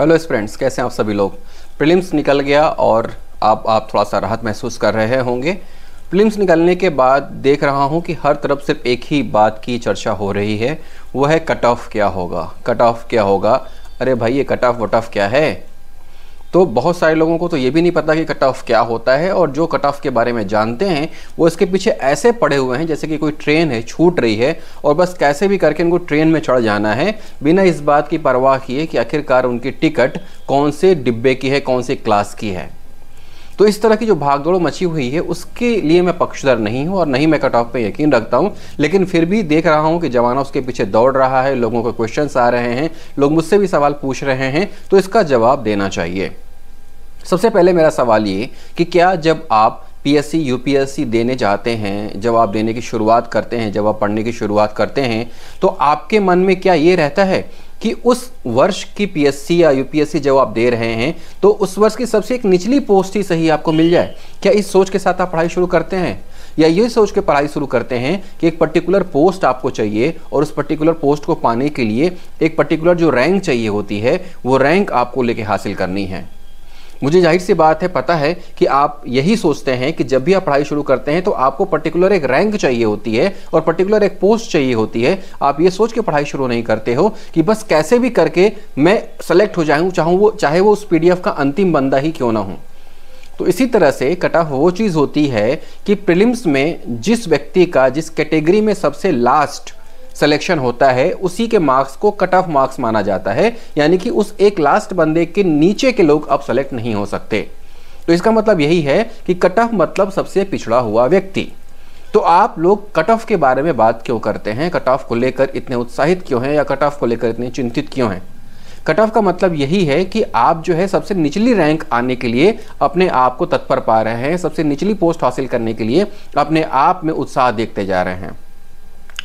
hello students कैसे हैं आप सभी लोग प्रीलिम्स निकल गया और आप आप थोड़ा सा राहत महसूस कर रहे होंगे प्रीलिम्स निकलने के बाद देख रहा हूं कि हर तरफ सिर्फ एक ही बात की चर्चा हो रही है वो है कट ऑफ क्या होगा कट ऑफ क्या होगा अरे भाई ये कट ऑफ वट ऑफ क्या है तो बहुत सारे लोगों को तो ये भी नहीं पता कि कट ऑफ क्या होता है और जो कट ऑफ के बारे में जानते हैं वो इसके पीछे ऐसे पड़े हुए हैं जैसे कि कोई ट्रेन है छूट रही है और बस कैसे भी करके उनको ट्रेन में चढ़ जाना है बिना इस बात की परवाह किए कि आखिरकार उनकी टिकट कौन से डिब्बे की है कौन से क्लास की है तो इस तरह की जो भागदौड़ मची हुई है उसके लिए मैं पक्षधर नहीं हूँ और नहीं मैं कट ऑफ पर यकीन रखता हूँ लेकिन फिर भी देख रहा हूँ कि जमाना उसके पीछे दौड़ रहा है लोगों के क्वेश्चन आ रहे हैं लोग मुझसे भी सवाल पूछ रहे हैं तो इसका जवाब देना चाहिए सबसे पहले मेरा सवाल ये कि क्या जब आप पीएससी यूपीएससी देने जाते हैं जब आप देने की शुरुआत करते हैं जब आप पढ़ने की शुरुआत करते हैं तो आपके मन में क्या ये रहता है कि उस वर्ष की पीएससी या यूपीएससी जब आप दे रहे हैं तो उस वर्ष की सबसे एक निचली पोस्ट ही सही आपको मिल जाए क्या इस सोच के साथ आप पढ़ाई शुरू करते हैं या ये सोच के पढ़ाई शुरू करते हैं कि एक पर्टिकुलर पोस्ट आपको चाहिए और उस पर्टिकुलर पोस्ट को पाने के लिए एक पर्टिकुलर जो रैंक चाहिए होती है वो रैंक आपको लेके हासिल करनी है मुझे जाहिर सी बात है पता है कि आप यही सोचते हैं कि जब भी आप पढ़ाई शुरू करते हैं तो आपको पर्टिकुलर एक रैंक चाहिए होती है और पर्टिकुलर एक पोस्ट चाहिए होती है आप ये सोच के पढ़ाई शुरू नहीं करते हो कि बस कैसे भी करके मैं सेलेक्ट हो जाऊँ चाहूँ वो चाहे वो उस पी का अंतिम बंदा ही क्यों ना हो तो इसी तरह से कट ऑफ वो चीज़ होती है कि प्रिलिम्स में जिस व्यक्ति का जिस कैटेगरी में सबसे लास्ट सिलेक्शन होता है उसी के मार्क्स को कट ऑफ मार्क्स माना जाता है यानी कि उस एक लास्ट बंदे के नीचे के लोग अब सेलेक्ट नहीं हो सकते तो इसका मतलब यही है कि कट ऑफ मतलब सबसे पिछड़ा हुआ व्यक्ति तो आप लोग कट ऑफ के बारे में बात क्यों करते हैं कट ऑफ को लेकर इतने उत्साहित क्यों हैं या कट ऑफ को लेकर इतने चिंतित क्यों हैं कट ऑफ का मतलब यही है कि आप जो है सबसे निचली रैंक आने के लिए अपने आप को तत्पर पा रहे हैं सबसे निचली पोस्ट हासिल करने के लिए अपने आप में उत्साह देखते जा रहे हैं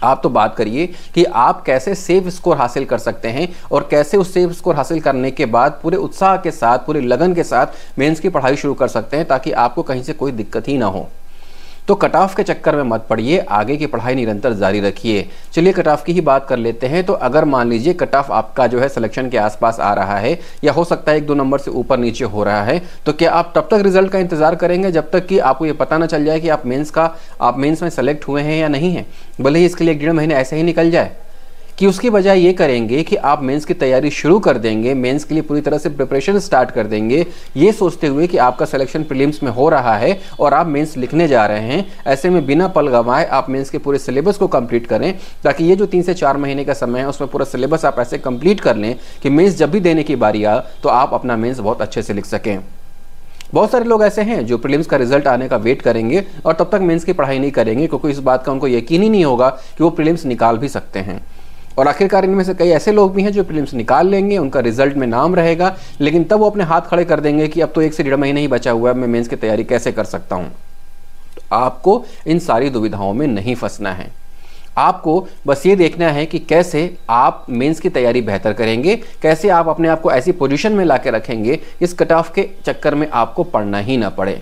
आप तो बात करिए कि आप कैसे सेफ स्कोर हासिल कर सकते हैं और कैसे उस सेफ स्कोर हासिल करने के बाद पूरे उत्साह के साथ पूरे लगन के साथ मेन्स की पढ़ाई शुरू कर सकते हैं ताकि आपको कहीं से कोई दिक्कत ही ना हो तो कट ऑफ के चक्कर में मत पड़िए आगे की पढ़ाई निरंतर जारी रखिए चलिए कट ऑफ की ही बात कर लेते हैं तो अगर मान लीजिए कट ऑफ आपका जो है सिलेक्शन के आसपास आ रहा है या हो सकता है एक दो नंबर से ऊपर नीचे हो रहा है तो क्या आप तब तक रिजल्ट का इंतजार करेंगे जब तक कि आपको ये पता ना चल जाए कि आप मेन्स का आप मेन्स में सेलेक्ट हुए हैं या नहीं है भले ही इसके लिए एक डेढ़ महीने ऐसे ही निकल जाए कि उसकी बजाय ये करेंगे कि आप मेंस की तैयारी शुरू कर देंगे मेंस के लिए पूरी तरह से प्रिपरेशन स्टार्ट कर देंगे ये सोचते हुए कि आपका सिलेक्शन प्रीलिम्स में हो रहा है और आप मेंस लिखने जा रहे हैं ऐसे में बिना पल गंवाए आप मेंस के पूरे सिलेबस को कंप्लीट करें ताकि ये जो तीन से चार महीने का समय है उसमें पूरा सिलेबस आप ऐसे कंप्लीट कर लें कि मेन्स जब भी देने की बारी आ तो आप अपना मेन्स बहुत अच्छे से लिख सकें बहुत सारे लोग ऐसे हैं जो प्रीलिम्स का रिजल्ट आने का वेट करेंगे और तब तक मेंस की पढ़ाई नहीं करेंगे क्योंकि इस बात का उनको यकीन ही नहीं होगा कि वो प्रीलिम्स निकाल भी सकते हैं और आखिरकार इनमें से कई ऐसे लोग भी हैं जो प्रीलिम्स निकाल लेंगे उनका रिजल्ट में नाम रहेगा लेकिन तब वो अपने हाथ खड़े कर देंगे कि अब तो एक से डेढ़ महीने ही बचा हुआ है मैं मेंस की तैयारी कैसे कर सकता हूँ तो आपको इन सारी दुविधाओं में नहीं फंसना है आपको बस ये देखना है कि कैसे आप मेंस की तैयारी बेहतर करेंगे कैसे आप अपने आप को ऐसी पोजीशन में ला रखेंगे इस कट ऑफ के चक्कर में आपको पढ़ना ही ना पड़े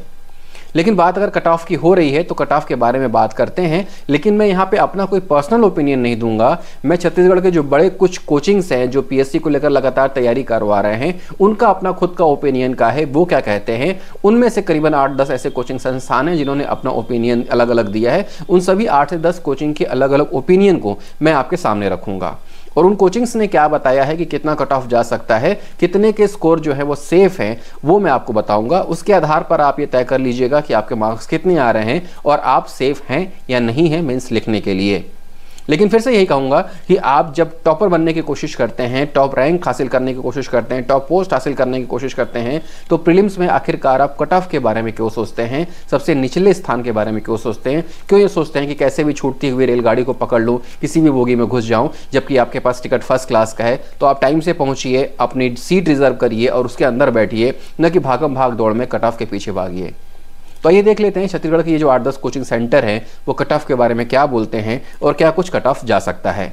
लेकिन बात अगर कट ऑफ की हो रही है तो कट ऑफ के बारे में बात करते हैं लेकिन मैं यहाँ पे अपना कोई पर्सनल ओपिनियन नहीं दूंगा मैं छत्तीसगढ़ के जो बड़े कुछ कोचिंग्स हैं जो पीएससी को लेकर लगातार तैयारी करवा रहे हैं उनका अपना खुद का ओपिनियन का है वो क्या कहते हैं उनमें से करीबन आठ दस ऐसे कोचिंग संस्थान हैं जिन्होंने अपना ओपिनियन अलग अलग दिया है उन सभी आठ से दस कोचिंग के अलग अलग ओपिनियन को मैं आपके सामने रखूंगा और उन कोचिंग्स ने क्या बताया है कि कितना कट ऑफ जा सकता है कितने के स्कोर जो है वो सेफ हैं वो मैं आपको बताऊंगा उसके आधार पर आप ये तय कर लीजिएगा कि आपके मार्क्स कितने आ रहे हैं और आप सेफ हैं या नहीं है मीन्स लिखने के लिए लेकिन फिर से यही कहूँगा कि आप जब टॉपर बनने की कोशिश करते हैं टॉप रैंक हासिल करने की कोशिश करते हैं टॉप पोस्ट हासिल करने की कोशिश करते हैं तो प्रीलिम्स में आखिरकार आप कट ऑफ के बारे में क्यों सोचते हैं सबसे निचले स्थान के बारे में क्यों सोचते हैं क्यों ये सोचते हैं कि कैसे भी छूटती हुई रेलगाड़ी को पकड़ लूँ किसी भी बोगी में घुस जाऊँ जबकि आपके पास टिकट फर्स्ट क्लास का है तो आप टाइम से पहुँचिए अपनी सीट रिजर्व करिए और उसके अंदर बैठिए न कि भागम भाग दौड़ में कट ऑफ के पीछे भागिए तो आइए देख लेते हैं छत्तीसगढ़ के ये जो आठ दस कोचिंग सेंटर हैं वो कट ऑफ के बारे में क्या बोलते हैं और क्या कुछ कट ऑफ जा सकता है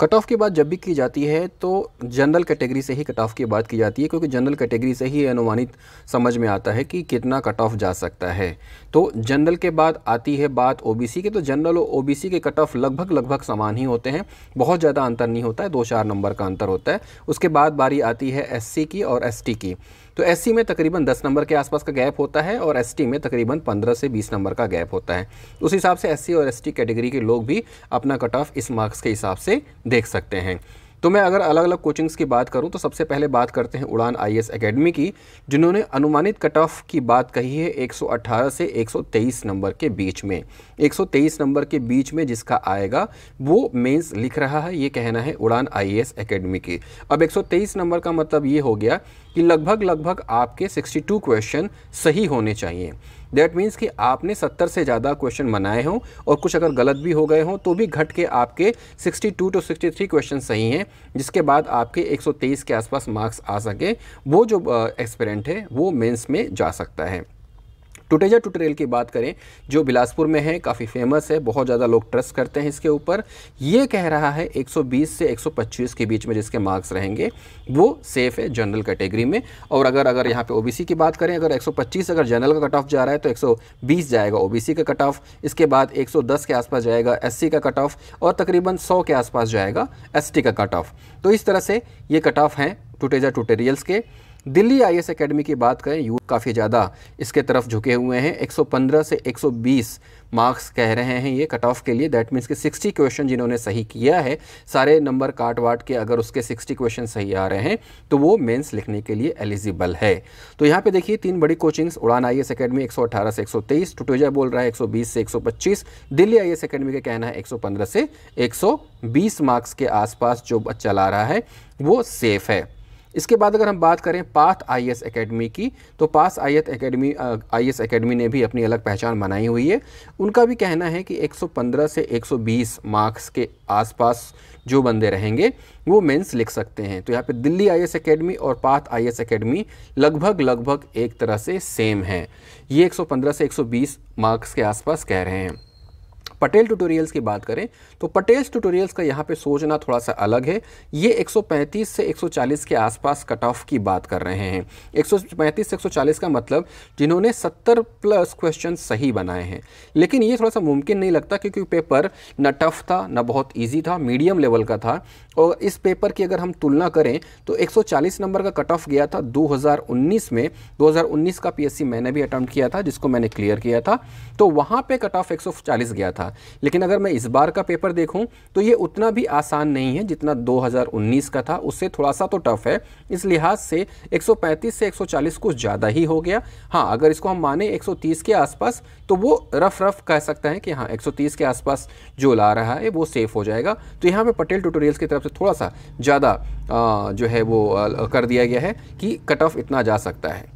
कट ऑफ की बात जब भी की जाती है तो जनरल कैटेगरी से ही कट ऑफ की बात की जाती है क्योंकि जनरल कैटेगरी से ही अनुमानित समझ में आता है कि कितना कट ऑफ जा सकता है तो जनरल के बाद आती है बात ओबीसी की तो जनरल और ओबीसी के कट ऑफ लगभग लगभग समान ही होते हैं बहुत ज़्यादा अंतर नहीं होता है दो चार नंबर का अंतर होता है उसके बाद बारी आती है एस की और एस की तो एस में तकरीबन दस नंबर के आसपास का गैप होता है और एस में तकरीबन पंद्रह से बीस नंबर का गैप होता है उस हिसाब से एस और एस कैटेगरी के लोग भी अपना कट ऑफ इस मार्क्स के हिसाब से देख सकते हैं तो मैं अगर अलग अलग कोचिंग्स की बात करूं तो सबसे पहले बात करते हैं उड़ान आई एस अकेडमी की जिन्होंने अनुमानित कट ऑफ की बात कही है 118 से 123 नंबर के बीच में 123 नंबर के बीच में जिसका आएगा वो मेंस लिख रहा है ये कहना है उड़ान आई एस अकेडमी की अब 123 नंबर का मतलब ये हो गया कि लगभग लगभग आपके 62 क्वेश्चन सही होने चाहिए दैट मीन्स कि आपने सत्तर से ज़्यादा क्वेश्चन बनाए हों और कुछ अगर गलत भी हो गए हों तो भी घट के आपके sixty two two sixty three question सही हैं जिसके बाद आपके एक सौ तेईस के आसपास मार्क्स आ सके वो जो एक्सपेरेंट है वो मेन्स में जा सकता है टुटेजा ट्यूटोरियल की बात करें जो बिलासपुर में है काफ़ी फेमस है बहुत ज़्यादा लोग ट्रस्ट करते हैं इसके ऊपर ये कह रहा है 120 से 125 के बीच में जिसके मार्क्स रहेंगे वो सेफ़ है जनरल कैटेगरी में और अगर अगर यहाँ पे ओबीसी की बात करें अगर 125 अगर जनरल का कट ऑफ जा रहा है तो 120 जाएगा ओ का कट ऑफ इसके बाद एक के आसपास जाएगा एस का कट ऑफ और तकरीबन सौ के आसपास जाएगा एस का कट ऑफ तो इस तरह से ये कट ऑफ हैं टुटेजा टूटेरियल्स के दिल्ली आई एस अकेडमी की बात करें यूथ काफ़ी ज़्यादा इसके तरफ झुके हुए हैं 115 से 120 मार्क्स कह रहे हैं ये कट ऑफ के लिए दैट मीन्स कि 60 क्वेश्चन जिन्होंने सही किया है सारे नंबर काट वाट के अगर उसके 60 क्वेश्चन सही आ रहे हैं तो वो मेंस लिखने के लिए एलिजिबल है तो यहाँ पे देखिए तीन बड़ी कोचिंग्स उड़ान आई एस अकेडमी एक से एक टुटोजा बोल रहा है एक से एक दिल्ली आई एस अकेडमी का कहना है एक से एक मार्क्स के आसपास जो बच्चा ला रहा है वो सेफ़ है इसके बाद अगर हम बात करें पाथ आई एस एकेडमी की तो path I S academy I S academy ने भी अपनी अलग पहचान बनाई हुई है उनका भी कहना है कि 115 से 120 मार्क्स के आसपास जो बंदे रहेंगे वो मेंस लिख सकते हैं तो यहाँ पे दिल्ली आई एस अकेडमी और पाथ आई एस एकेडमी लगभग लगभग एक तरह से सेम है ये एक से एक मार्क्स के आसपास कह रहे हैं पटेल ट्यूटोरियल्स की बात करें तो पटेल ट्यूटोरियल्स का यहाँ पे सोचना थोड़ा सा अलग है ये 135 से 140 के आसपास कट ऑफ की बात कर रहे हैं 135 से 140 का मतलब जिन्होंने 70 प्लस क्वेश्चन सही बनाए हैं लेकिन ये थोड़ा सा मुमकिन नहीं लगता क्योंकि पेपर न टफ था न बहुत ईजी था मीडियम लेवल का था और इस पेपर की अगर हम तुलना करें तो एक नंबर का कट ऑफ गया था दो में दो का पी मैंने भी अटैम्प्ट किया था जिसको मैंने क्लियर किया था तो वहाँ पर कट ऑफ एक गया था था लेकिन अगर मैं इस बार का पेपर देखूं तो ये उतना भी आसान नहीं है जितना 2019 का था उससे थोड़ा सा तो टफ है इस लिहाज से 135 से 140 कुछ ज़्यादा ही हो गया हाँ अगर इसको हम माने 130 के आसपास तो वो रफ रफ कह सकते हैं कि हाँ एक के आसपास जो ला रहा है वो सेफ़ हो जाएगा तो यहाँ पर पटेल ट्यूटोरियल्स की तरफ से थोड़ा सा ज़्यादा जो है वो कर दिया गया है कि कट ऑफ इतना जा सकता है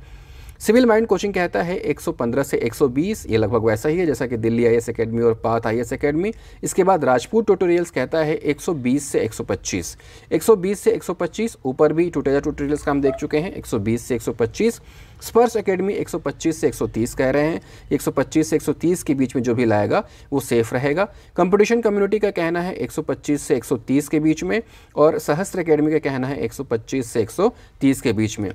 सिविल माइंड कोचिंग कहता है 115 से 120 ये लगभग वैसा ही है जैसा कि दिल्ली आई एकेडमी और पाथ आई एकेडमी इसके बाद राजपूत ट्यूटोरियल्स कहता है 120 से 125 120 से 125 ऊपर भी टूटेजा ट्यूटोरियल्स का हम देख चुके हैं 120 से 125 स्पर्श एकेडमी 125 से 130 कह रहे हैं 125 से 130 के बीच में जो भी लाएगा वो सेफ रहेगा कंपटीशन कम्युनिटी का कहना है एक से एक के बीच में और सहस्त्र अकेडमी का कहना है एक से एक के बीच में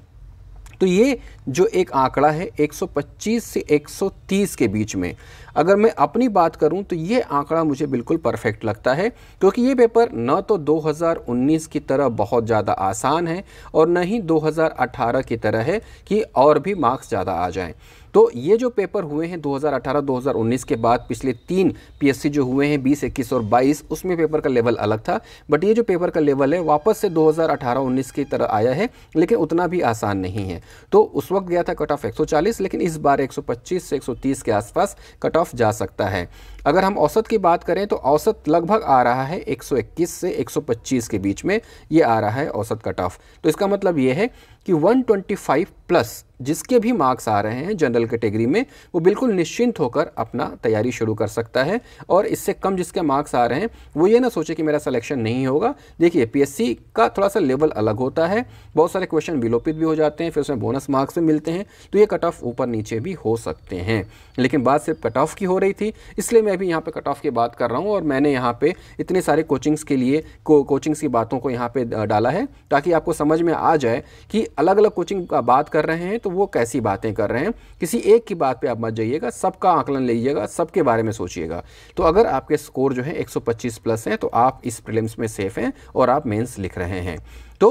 तो ये जो एक आंकड़ा है 125 से 130 के बीच में अगर मैं अपनी बात करूं तो ये आंकड़ा मुझे बिल्कुल परफेक्ट लगता है क्योंकि ये पेपर न तो 2019 की तरह बहुत ज़्यादा आसान है और न ही 2018 की तरह है कि और भी मार्क्स ज़्यादा आ जाएं तो ये जो पेपर हुए हैं 2018-2019 के बाद पिछले तीन पीएससी जो हुए हैं 20, 21 और 22 उसमें पेपर का लेवल अलग था बट ये जो पेपर का लेवल है वापस से 2018-19 की तरह आया है लेकिन उतना भी आसान नहीं है तो उस वक्त गया था कट ऑफ एक लेकिन इस बार एक से एक के आसपास कट ऑफ जा सकता है अगर हम औसत की बात करें तो औसत लगभग आ रहा है 121 से 125 के बीच में ये आ रहा है औसत कट ऑफ तो इसका मतलब ये है कि 125 प्लस जिसके भी मार्क्स आ रहे हैं जनरल कैटेगरी में वो बिल्कुल निश्चिंत होकर अपना तैयारी शुरू कर सकता है और इससे कम जिसके मार्क्स आ रहे हैं वो ये ना सोचे कि मेरा सिलेक्शन नहीं होगा देखिए पीएससी का थोड़ा सा लेवल अलग होता है बहुत सारे क्वेश्चन विलोपित भी हो जाते हैं फिर उसमें बोनस मार्क्स भी मिलते हैं तो ये कट ऑफ ऊपर नीचे भी हो सकते हैं लेकिन बात सिर्फ कट ऑफ की हो रही थी इसलिए मैं मैं भी यहाँ पे कट ऑफ की बात कर रहा हूँ और मैंने यहाँ पे इतने सारे कोचिंग्स के लिए को कोचिंग्स की बातों को यहाँ पे डाला है ताकि आपको समझ में आ जाए कि अलग अलग कोचिंग का बात कर रहे हैं तो वो कैसी बातें कर रहे हैं किसी एक की बात पर आप मत जाइएगा सबका आंकलन लीजिएगा सबके बारे में सोचिएगा तो अगर आपके स्कोर जो है एक प्लस हैं तो आप इस प्रिलिम्स में सेफ़ हैं और आप मेन्स लिख रहे हैं तो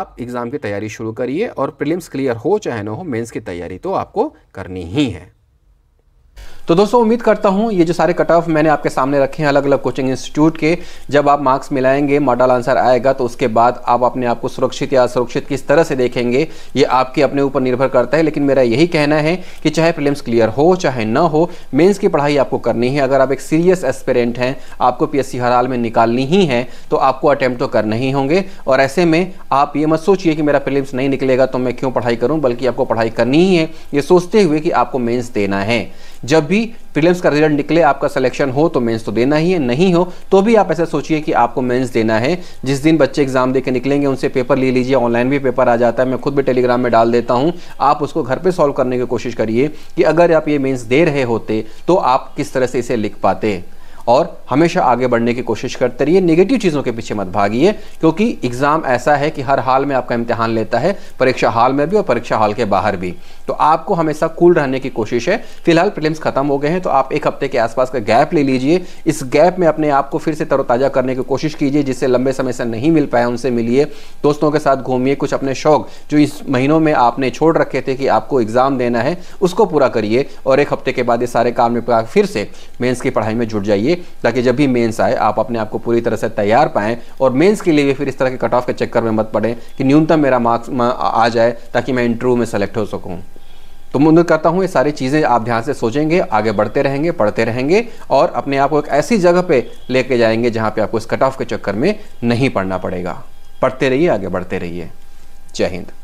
आप एग्ज़ाम की तैयारी शुरू करिए और प्रिलिम्स क्लियर हो चाहे ना हो मेंस की तैयारी तो आपको करनी ही है तो दोस्तों उम्मीद करता हूँ ये जो सारे कट ऑफ मैंने आपके सामने रखे हैं अलग अलग कोचिंग इंस्टीट्यूट के जब आप मार्क्स मिलाएंगे मॉडल आंसर आएगा तो उसके बाद आप अपने आप को सुरक्षित या असुरक्षित किस तरह से देखेंगे ये आपके अपने ऊपर निर्भर करता है लेकिन मेरा यही कहना है कि चाहे प्रिलिम्स क्लियर हो चाहे ना हो मेन्स की पढ़ाई आपको करनी है अगर आप एक सीरियस एस्पेरेंट हैं आपको पी हर हाल में निकालनी ही है तो आपको अटैम्प्ट तो करना ही होंगे और ऐसे में आप ये मत सोचिए कि मेरा प्रिलिम्स नहीं निकलेगा तो मैं क्यों पढ़ाई करूँ बल्कि आपको पढ़ाई करनी ही है ये सोचते हुए कि आपको मेन्स देना है जब भी भी प्रीलिम्स का रिजल्ट निकले आपका सिलेक्शन हो तो मेंस तो देना ही है नहीं हो तो भी आप ऐसा सोचिए कि आपको मेंस देना है जिस दिन बच्चे एग्जाम देकर निकलेंगे उनसे पेपर ले लीजिए ऑनलाइन भी पेपर आ जाता है मैं खुद भी टेलीग्राम में डाल देता हूँ आप उसको घर पर सॉल्व करने की कोशिश करिए कि अगर आप ये मेन्स दे रहे होते तो आप किस तरह से इसे लिख पाते और हमेशा आगे बढ़ने की कोशिश करते रहिए नेगेटिव चीज़ों के पीछे मत भागिए क्योंकि एग्ज़ाम ऐसा है कि हर हाल में आपका इम्तिहान लेता है परीक्षा हाल में भी और परीक्षा हाल के बाहर भी तो आपको हमेशा कूल रहने की कोशिश है फिलहाल प्रीलिम्स खत्म हो गए हैं तो आप एक हफ्ते के आसपास का गैप ले लीजिए इस गैप में अपने आप को फिर से तरोताज़ा करने की कोशिश कीजिए जिससे लंबे समय से नहीं मिल पाया उनसे मिलिए दोस्तों के साथ घूमिए कुछ अपने शौक जो इस महीनों में आपने छोड़ रखे थे कि आपको एग्ज़ाम देना है उसको पूरा करिए और एक हफ्ते के बाद ये सारे काम में फिर से मेंस की पढ़ाई में जुट जाइए ताकि जब भी मेंस आए आप अपने आप को पूरी तरह से तैयार पाएं और मेंस के लिए फिर इस तरह के कट ऑफ के चक्कर में मत पड़े कि न्यूनतम मेरा मार्क्स आ जाए ताकि मैं इंटरव्यू में सेलेक्ट हो सकूँ तो मैं उम्मीद करता हूँ ये सारी चीज़ें आप ध्यान से सोचेंगे आगे बढ़ते रहेंगे पढ़ते रहेंगे और अपने आप को एक ऐसी जगह पे लेके जाएंगे जहाँ पे आपको इस कट ऑफ के चक्कर में नहीं पढ़ना पड़ेगा पढ़ते रहिए आगे बढ़ते रहिए जय हिंद